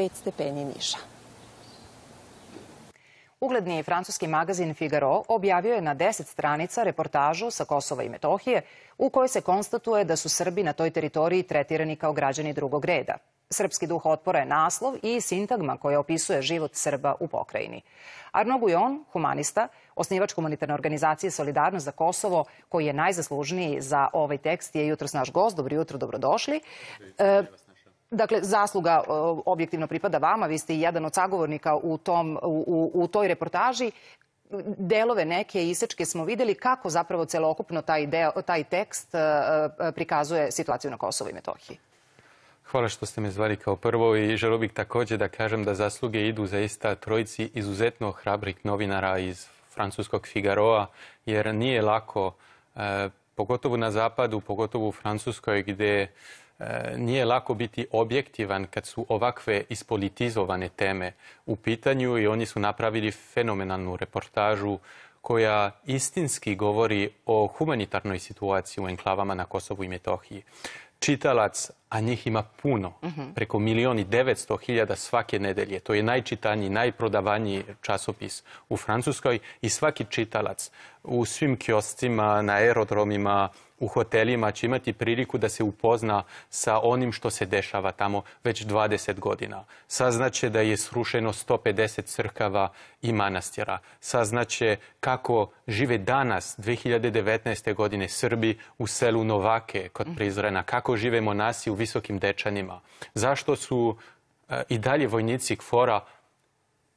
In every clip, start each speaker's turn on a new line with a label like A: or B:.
A: 5 stepeni niža. Ugledni francuski magazin Figaro objavio je na deset stranica reportažu sa Kosova i Metohije u kojoj se konstatuje da su Srbi na toj teritoriji tretirani kao građani drugog reda. Srpski duh otpora je naslov i sintagma koja opisuje život Srba u pokrajini. Arno Gujon, humanista, osnivač humanitarne organizacije Solidarnost za Kosovo, koji je najzaslužniji za ovaj tekst, je jutros naš gost. Dobro jutro, dobrodošli. Dakle, zasluga objektivno pripada vama, vi ste i jedan od sagovornika u, tom, u, toj reportaži. Delove neke isečke smo vidjeli kako zapravo celokupno taj, tekst e, e, prikazuje situaciju na Kosovo i Metohiji.
B: Hvala što ste me zvali kao prvo i želio bih također da kažem da zasluge idu zaista trojici izuzetno hrabrih novinara iz francuskog Figaroa, jer nije lako, e, pogotovo na zapadu, pogotovo u Francuskoj, gdje E, nije lako biti objektivan kad su ovakve ispolitizovane teme u pitanju i oni su napravili fenomenalnu reportažu koja istinski govori o humanitarnoj situaciji u enklavama na Kosovu i Metohiji. Čitalac, a njih ima puno, mhm. preko milijoni devetsto hiljada svake nedelje. To je najčitaniji, najprodavaniji časopis u Francuskoj i svaki čitalac u svim kioscima, na aerodromima, u hotelima će imati priliku da se upozna sa onim što se dešava tamo već 20 godina. Saznaće da je srušeno 150 crkava i manastira. Saznaće kako žive danas 2019. godine Srbi u selu Novake kod mhm. Prizrena, kako žive monasi u Visokim Dečanima. Zašto su e, i dalje vojnici Kfora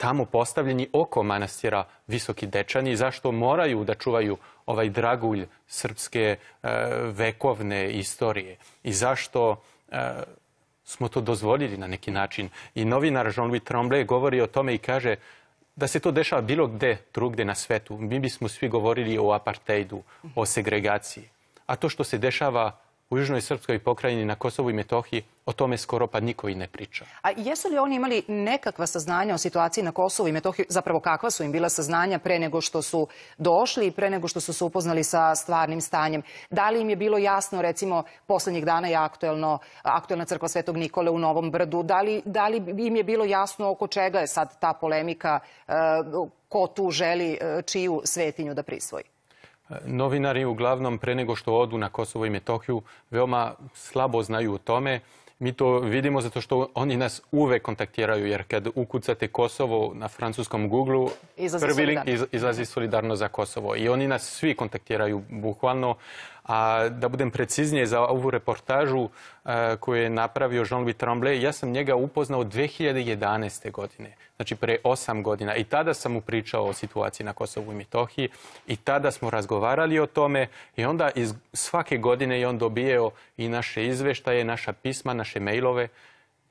B: tamo postavljeni oko manastira Visoki Dečani i zašto moraju da čuvaju ovaj dragulj srpske e, vekovne istorije i zašto e, smo to dozvolili na neki način. I novinar Jean-Louis Tremblay govori o tome i kaže da se to dešava bilo gde, drugde na svetu. Mi bismo svi govorili o apartheidu, o segregaciji. A to što se dešava u Južnoj Srpskoj pokrajini na Kosovu i Metohiji, o tome skoro pa niko i ne priča.
A: A jesu li oni imali nekakva saznanja o situaciji na Kosovu i Metohiji? Zapravo kakva su im bila saznanja pre nego što su došli i pre nego što su se upoznali sa stvarnim stanjem? Da li im je bilo jasno, recimo, posljednjih dana je aktuelno, aktuelna crkva Svetog Nikole u Novom Brdu, da li, da li im je bilo jasno oko čega je sad ta polemika, eh, ko tu želi eh, čiju svetinju da prisvoji?
B: Novinari uglavnom pre nego što odu na Kosovo i Metohiju veoma slabo znaju o tome. Mi to vidimo zato što oni nas uvek kontaktiraju, jer kad ukucate Kosovo na francuskom Google, izlazi prvi link izlazi solidarno za Kosovo. I oni nas svi kontaktiraju, bukvalno. A da budem preciznije za ovu reportažu e, koju je napravio Jean-Louis Tremblay, ja sam njega upoznao 2011. godine, znači pre osam godina. I tada sam mu pričao o situaciji na Kosovu i Metohiji i tada smo razgovarali o tome i onda iz svake godine je on dobijeo i naše izveštaje, naša pisma, naše mailove.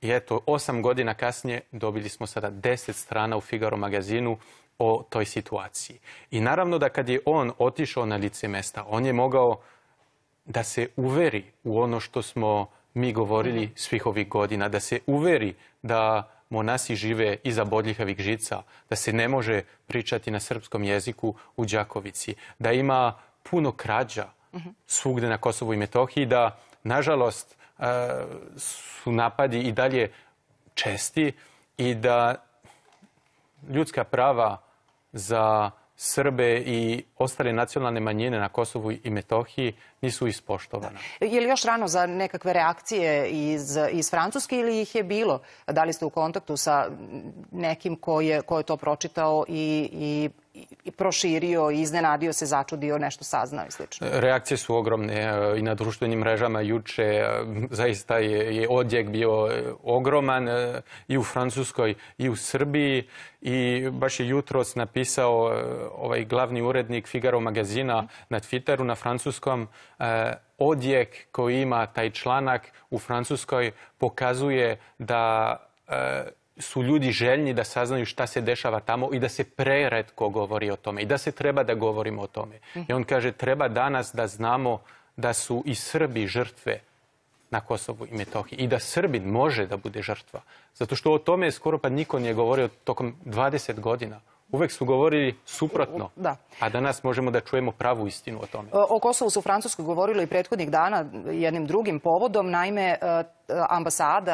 B: I eto, osam godina kasnije dobili smo sada deset strana u Figaro magazinu o toj situaciji. I naravno da kad je on otišao na lice mesta, on je mogao da se uveri u ono što smo mi govorili mhm. svih ovih godina, da se uveri da monasi žive iza bodljihavih žica, da se ne može pričati na srpskom jeziku u Đakovici, da ima puno krađa mhm. svugde na Kosovu i Metohiji, da, nažalost, e, su napadi i dalje česti i da ljudska prava za Srbe i ostale nacionalne manjine na Kosovu i Metohiji nisu ispoštovane.
A: Je li još rano za nekakve reakcije iz, iz Francuske ili ih je bilo? Da li ste u kontaktu sa nekim ko je, to pročitao i, i proširio iznenadio se, začudio, nešto saznao i slično.
B: Reakcije su ogromne e, i na društvenim mrežama juče. E, zaista je, je odjek bio e, ogroman i u Francuskoj i u Srbiji. I baš je jutros napisao ovaj glavni urednik Figaro magazina na Twitteru na francuskom odjek koji ima taj članak u Francuskoj pokazuje da su ljudi željni da saznaju šta se dešava tamo i da se preretko govori o tome i da se treba da govorimo o tome. I on kaže treba danas da znamo da su i Srbi žrtve na Kosovu i Metohiji i da Srbin može da bude žrtva. Zato što o tome skoro pa niko nije govorio tokom 20 godina. Uvek su govorili suprotno, da. a danas možemo da čujemo pravu istinu o tome.
A: O Kosovu su u Francuskoj govorilo i prethodnih dana jednim drugim povodom. Naime, e, ambasada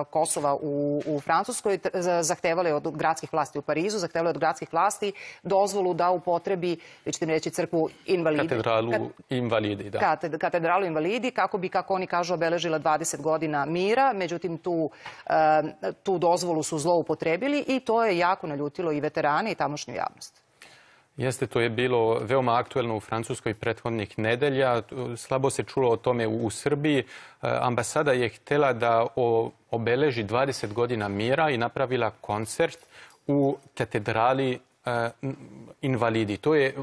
A: e, Kosova u, Francuskoj Francuskoj zahtevali od gradskih vlasti u Parizu, zahtevali od gradskih vlasti dozvolu da upotrebi, vi ćete mi reći, crkvu invalidi. Katedralu
B: invalidi, da.
A: Katedralu invalidi, kako bi, kako oni kažu, obeležila 20 godina mira. Međutim, tu, e, tu dozvolu su zloupotrebili i to je jako naljutilo i veterane i tamošnju javnost.
B: Jeste, to je bilo veoma aktuelno u Francuskoj prethodnih nedelja. Slabo se čulo o tome u Srbiji. E, ambasada je htjela da obeleži 20 godina mira i napravila koncert u katedrali Eh, invalidi. To je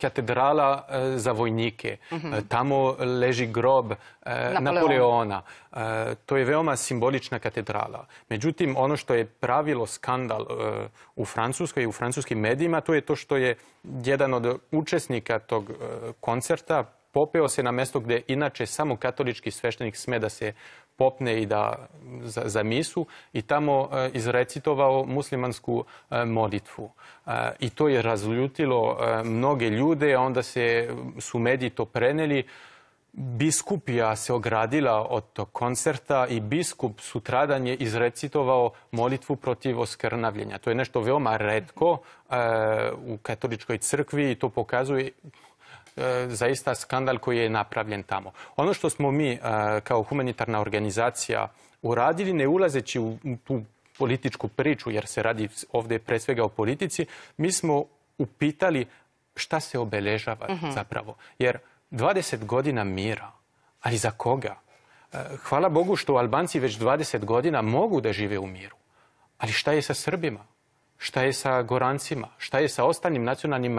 B: katedrala eh, za vojnike. Mhm. Eh, tamo leži grob Napoleona. To je veoma simbolična katedrala. Međutim, ono što je pravilo skandal u Francuskoj i u francuskim medijima, to je to što je jedan od učesnika tog koncerta, popeo se na mesto gdje inače samo katolički sveštenik sme da se popne i da za, misu i tamo e, izrecitovao muslimansku e, molitvu. E, I to je razljutilo mnoge ljude, onda se su mediji to preneli. Biskupija se ogradila od tog koncerta i biskup sutradan je izrecitovao molitvu protiv oskrnavljenja. To je nešto veoma redko u katoličkoj crkvi i to pokazuje E, zaista skandal koji je napravljen tamo. Ono što smo mi e, kao humanitarna organizacija uradili, ne ulazeći u tu političku priču, jer se radi ovdje pre svega o politici, mi smo upitali šta se obeležava mhm. zapravo. Jer 20 godina mira, ali za koga? E, hvala Bogu što Albanci već 20 godina mogu da žive u miru. Ali šta je sa Srbima? Šta je sa Gorancima? Šta je sa ostalim nacionalnim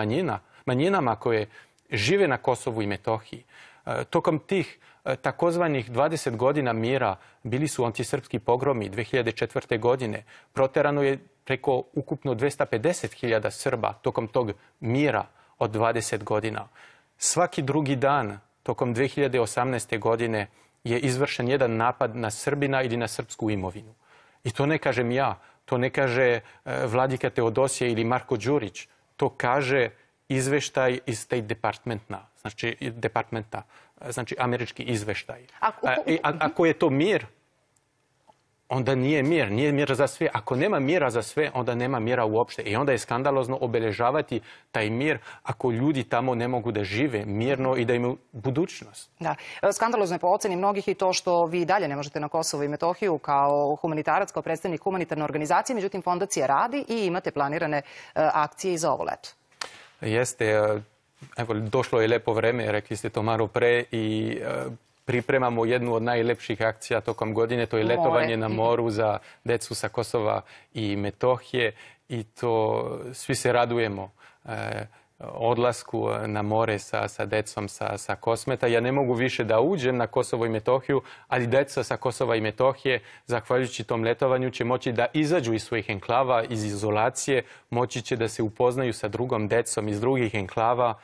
B: manjinama koje žive na Kosovu i Metohiji. E, tokom tih e, takozvanih 20 godina mira bili su antisrpski pogromi 2004. godine. Proterano je preko ukupno 250.000 Srba tokom tog mira od 20 godina. Svaki drugi dan tokom 2018. godine je izvršen jedan napad na Srbina ili na srpsku imovinu. I to ne kažem ja, to ne kaže e, Vladika Teodosije ili Marko Đurić. To kaže izveštaj iz State Departmenta, znači departmenta, znači američki izveštaj. Ako... je to mir, onda nije mir, nije mir za sve. Ako nema mira za sve, onda nema mira uopšte. I onda je skandalozno obeležavati taj mir ako ljudi tamo ne mogu da žive mirno i da imaju budućnost.
A: Da. Skandalozno je po oceni mnogih i to što vi dalje ne možete na Kosovo i Metohiju kao humanitarac, kao predstavnik humanitarne organizacije, međutim fondacija radi i imate planirane e, akcije i za ovo leto
B: jeste, e, evo, došlo je lepo vreme, rekli ste to malo pre i e, pripremamo jednu od najlepših akcija tokom godine, to je letovanje na moru za decu sa Kosova i Metohije i to svi se radujemo. E, odlasku eh, na more sa, sa decom sa, sa Kosmeta. Ja ne mogu više da uđem na Kosovo i Metohiju, ali deca sa Kosova i Metohije, zahvaljujući tom letovanju, će moći da izađu iz svojih enklava, iz izolacije, moći će da se upoznaju sa drugom decom iz drugih enklava,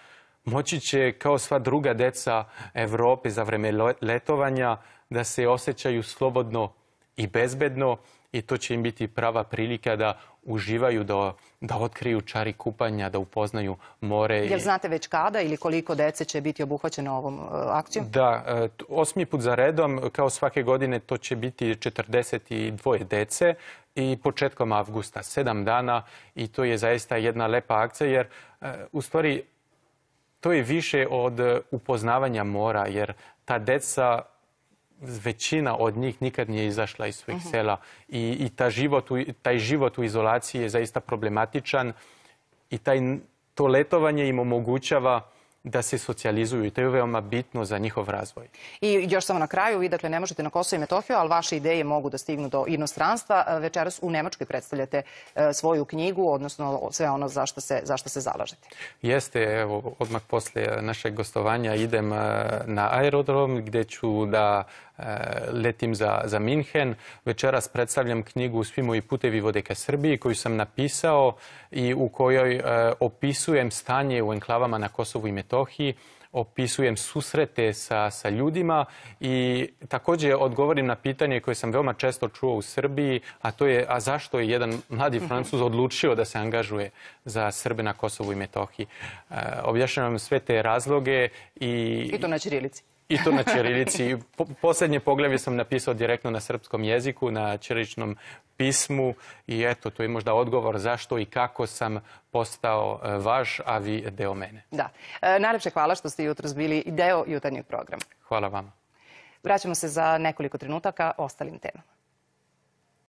B: moći će kao sva druga deca Evrope za vreme letovanja da se osjećaju slobodno i bezbedno i to će im biti prava prilika da uživaju, da, otkriju čari kupanja, da upoznaju more. Jel znate
A: već kada ili koliko dece će biti obuhvaćeno ovom e, akcijom?
B: Da, e, osmi put za redom, kao svake godine, to će biti 42 dece i početkom avgusta, sedam dana i to je zaista jedna lepa akcija jer e, u stvari to je više od upoznavanja mora jer ta deca većina od njih nikad nije izašla iz svojih mhm. sela i, taj život u izolaciji je zaista problematičan i taj, to letovanje im omogućava da se socijalizuju i to je veoma bitno za njihov razvoj.
A: I još samo na kraju, vi dakle ne možete na Kosovo i Metohiju, ali vaše ideje mogu da stignu do inostranstva. E, večeras u Nemačkoj predstavljate e, svoju knjigu, odnosno sve ono za što se, se zalažete.
B: Jeste, evo, odmah posle našeg gostovanja idem e, na aerodrom gdje ću da letim za, Minhen. Večeras predstavljam knjigu Svi moji putevi vode ka Srbiji koju sam napisao i u kojoj e, opisujem stanje u enklavama na Kosovu i Metohiji opisujem susrete sa, ljudima i također odgovorim na pitanje koje sam veoma često čuo u Srbiji, a to je a zašto je jedan mladi mhm. Francuz odlučio da se angažuje za Srbe na Kosovu i Metohiji. Objašnjam e, objašnjavam sve te razloge i... I
A: to na Čirilici.
B: I to na Čirilici. posljednje poglavlje sam napisao direktno na srpskom jeziku, na Čiriličnom pismu i eto, to je možda odgovor zašto i kako sam postao e, vaš, a vi deo mene.
A: Da. E, Najljepše hvala što ste jutros bili deo jutarnjeg programa. Hvala vama. Vraćamo se za nekoliko trenutaka ostalim temama.